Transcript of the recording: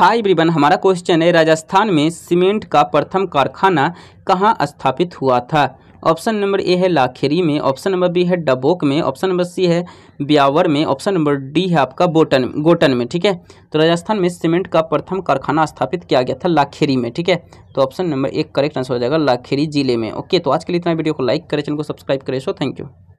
हाय ब्रिबन हमारा क्वेश्चन है राजस्थान में सीमेंट का प्रथम कारखाना कहाँ स्थापित हुआ था ऑप्शन नंबर ए है लाखेरी में ऑप्शन नंबर बी है डबोक में ऑप्शन नंबर सी है ब्यावर में ऑप्शन नंबर डी है आपका बोटन गोटन में ठीक है तो राजस्थान में सीमेंट का प्रथम कारखाना स्थापित किया गया था लाखेरी में ठीक है तो ऑप्शन नंबर एक करेक्ट आंसर हो जाएगा लाखेरी जिले में ओके तो आज के लिए इतना वीडियो को लाइक करें चैनल को सब्सक्राइब करें सो थैंक यू